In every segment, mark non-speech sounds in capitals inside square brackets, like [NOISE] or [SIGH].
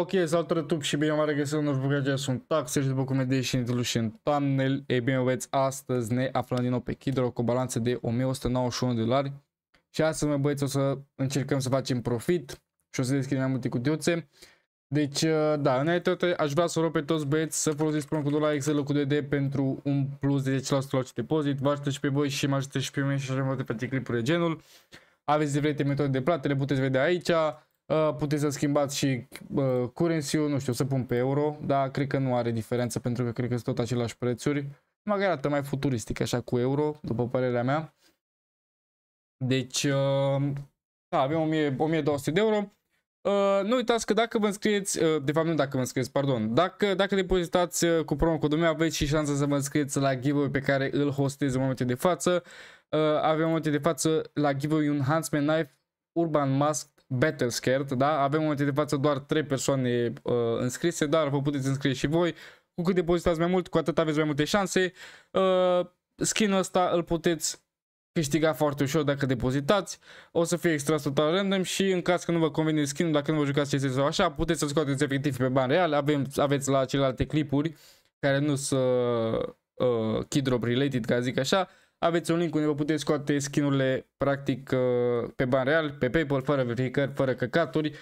Ok, salutare YouTube și bine am regăsit în urmă aceea sunt taxe și după cum vedeți și în și în thumbnail E bine veți, astăzi ne aflăm din nou pe Kidro cu o balanță de 1191 de dolari Și astăzi mai băieți o să încercăm să facem profit și o să deschidem mai multe cutiuțe Deci uh, da, înainte tot, aș vrea să rog pe toți băieți să folosiți promo codul la Excel cu DD pentru un plus de 10% la acest depozit Vă ajută și pe voi și mă ajută și pe mine și așa mai multe pentru clipuri de genul Aveți diferite metode de plată, le puteți vedea aici Uh, puteți să schimbați și uh, currency nu știu, să pun pe euro, dar cred că nu are diferență pentru că cred că sunt tot același prețuri. Mă arată mai futuristic așa cu euro, după părerea mea. Deci, uh, da, avem 1000, 1200 de euro. Uh, nu uitați că dacă vă înscrieți, uh, de fapt nu dacă vă înscrieți, pardon, dacă, dacă depozitați uh, cu promo codul meu aveți și șansa să vă înscrieți la giveaway pe care îl hostez în momentul de față. Uh, avem în momentul de față la giveaway un Huntsman Knife Urban Mask battle scared, da? Avem în momentul de față doar 3 persoane uh, înscrise, dar vă puteți înscrie și voi. Cu cât depozitați mai mult, cu atât aveți mai multe șanse. Uh, skin-ul ăsta îl puteți câștiga foarte ușor dacă depozitați, o să fie extras total random și în caz că nu vă convine skin dacă nu vă jucați CS sau așa, puteți să scoateți efectiv pe bani real, avem, aveți la celelalte clipuri care nu sunt uh, uh, Kidrop related, ca zic așa, aveți un link unde vă puteți scoate skinurile practic uh, pe bani real, pe PayPal, fără verificări, fără căcaturi.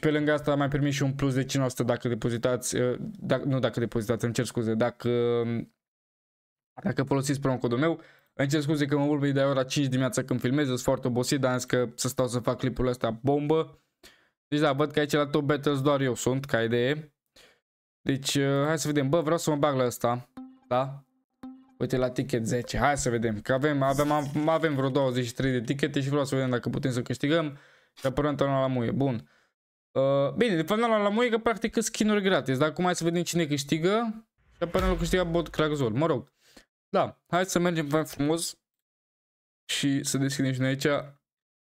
Pe lângă asta mai primit și un plus de 500 dacă depozitați, uh, dacă, nu dacă depozitați, îmi cer scuze, dacă, dacă folosiți promo codul meu. Îmi cer scuze că mă vulbei de ora 5 dimineața când filmez, sunt foarte obosit, dar am zis că să stau să fac clipul ăsta bombă. Deci da, văd că aici la Top Battles doar eu sunt, ca idee. Deci uh, hai să vedem, bă, vreau să mă bag la ăsta, da? Uite la ticket 10, hai să vedem, că avem, avem, avem vreo 23 de tichete și vreau să vedem dacă putem să câștigăm. Și apărăm tonul la muie, bun. Uh, bine, de fapt la la muie că practic skin-uri gratis, dar acum hai să vedem cine câștigă. Și apărăm la câștiga bot Crackzol, mă rog. Da, hai să mergem mai frumos și să deschidem și noi aici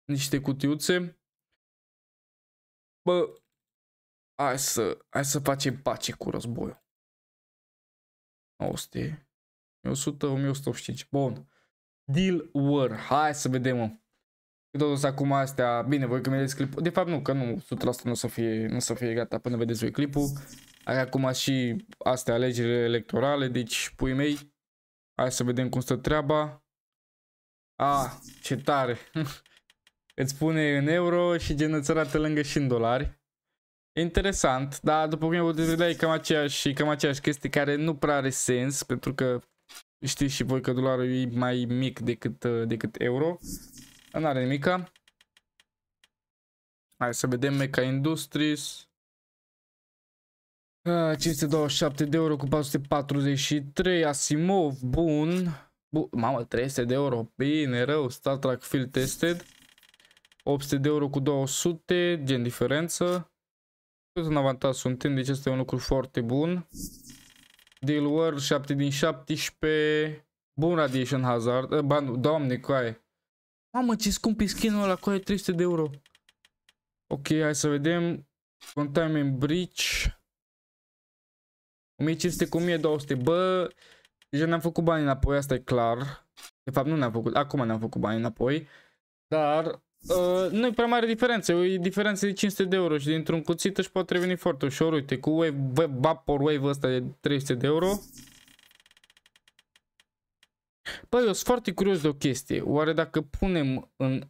niște cutiuțe. Bă, hai să, hai să facem pace cu războiul. 900. 100, 1185. Bun. Deal War. Hai să vedem, mă. Totul să acum astea, bine, voi când vedeți clipul, de fapt nu, că nu, 100% nu o să fie, nu să fie gata până vedeți voi clipul. Are acum și astea alegerile electorale, deci pui mei, hai să vedem cum stă treaba. A, ce tare! [LAUGHS] Îți pune în euro și genățărată lângă și în dolari. Interesant, dar după cum eu vedea e cam aceeași, cam aceeași chestie care nu prea are sens, pentru că Știți și voi că dolarul e mai mic decât, uh, decât euro. N-are nimica. Hai să vedem Meca Industries. 527 da, de euro cu 443. Asimov, bun. Bun, mamă, 300 de euro. Bine, rău. Star Trek Field Tested. 800 de euro cu 200, gen diferență. Tot în avantaj suntem, deci este un lucru foarte bun. Deal World 7 din 17. Bun Radiation Hazard. Ban, doamne, coaie. Mamă, ce scump e skin-ul ăla, coaie, 300 de euro. Ok, hai să vedem. Containment Bridge. 1500 cu 1200. Bă, deja ne-am făcut bani înapoi, asta e clar. De fapt, nu ne-am făcut, acum ne-am făcut bani înapoi. Dar Uh, nu e prea mare diferență, e o diferență de 500 de euro și dintr-un cuțit își poate reveni foarte ușor, uite, cu wave, wave ăsta de 300 de euro. Păi, eu sunt foarte curios de o chestie, oare dacă punem în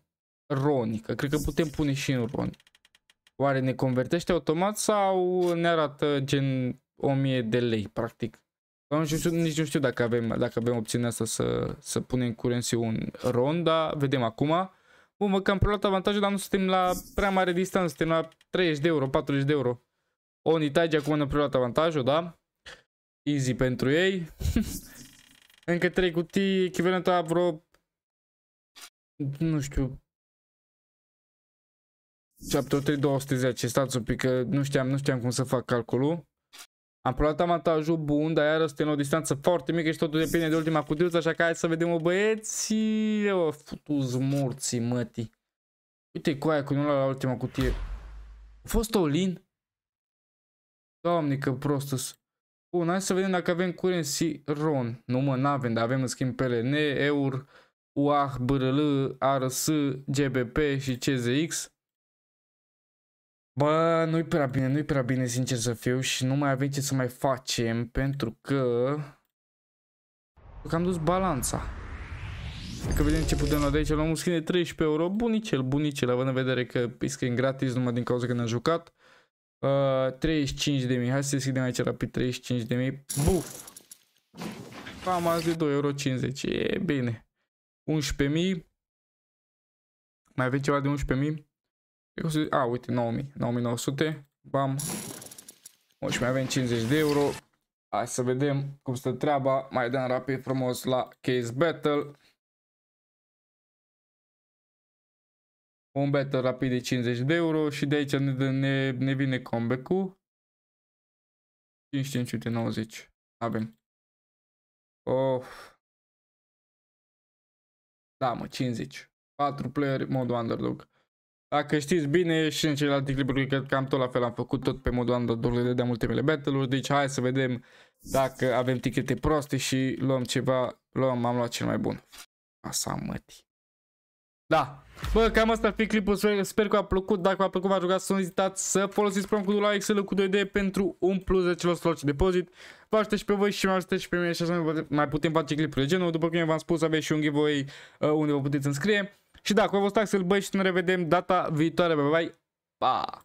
ronică, cred că putem pune și în ron. Oare ne convertește automat sau ne arată gen 1000 de lei, practic? Nu știu, nici nu știu dacă avem, dacă avem opțiunea asta să, să punem curenții un ron, dar vedem acum. Bun, mă, că am preluat avantajul, dar nu suntem la prea mare distanță, suntem la 30 de euro, 40 de euro. Oni Tagi acum ne-a preluat avantajul, da? Easy pentru ei. [LAUGHS] Încă 3 cutii, echivalentul a vreo... Nu știu... 7 210, stați un pic, că nu știam, nu știam cum să fac calculul. Am luat avantajul bun, dar iară suntem la o distanță foarte mică și totul depinde de ultima cutiuță, așa că hai să vedem, o băieți. O, futuz morții, mătii. Uite cu aia cu la ultima cutie. A fost lin? Doamne, că prostus. Bun, hai să vedem dacă avem curenții RON. Nu mă, n-avem, dar avem în schimb PLN, EUR, UAH, BRL, ARS, GBP și CZX. Bă, nu-i prea bine, nu-i prea bine, sincer să fiu, și nu mai avem ce să mai facem, pentru că... Că am dus balanța. Că vedem ce putem la de aici, luăm un skin de 13 euro, bunicel, bunicel, având în vedere că e skin gratis numai din cauza că ne-am jucat. Uh, 35 de mii, hai să deschidem aici rapid 35 de mii, buf! Am azi de 2,50 euro, e bine. 11 mii. mai avem ceva de 11 mii? Eu să zic, a, uite, 9000, 9900, bam. O, și mai avem 50 de euro. Hai să vedem cum stă treaba. Mai dăm rapid frumos la Case Battle. Un battle rapid de 50 de euro și de aici ne, ne, ne vine comeback-ul. 5590. Avem. Of. Da, mă, 50. 4 player, mod underdog. Dacă știți bine și în celelalte clipuri cred că am tot la fel am făcut tot pe modul underdog de dăm ultimele battle-uri Deci hai să vedem dacă avem tichete proste și luăm ceva, luăm, am luat cel mai bun Asta mătii da. Bă, cam asta ar fi clipul, sper, sper că v-a plăcut, dacă v-a plăcut v-a rugat să nu ezitați să folosiți promocodul la Excel cu 2D pentru un plus de celor slot depozit. Vă aștept și pe voi și mă aștept și pe mine și așa mai putem face clipuri de genul. După cum v-am spus, aveți și un giveaway uh, unde vă puteți înscrie. Și da, cu vă stac să băi și ne revedem data viitoare. Bye bye! Pa!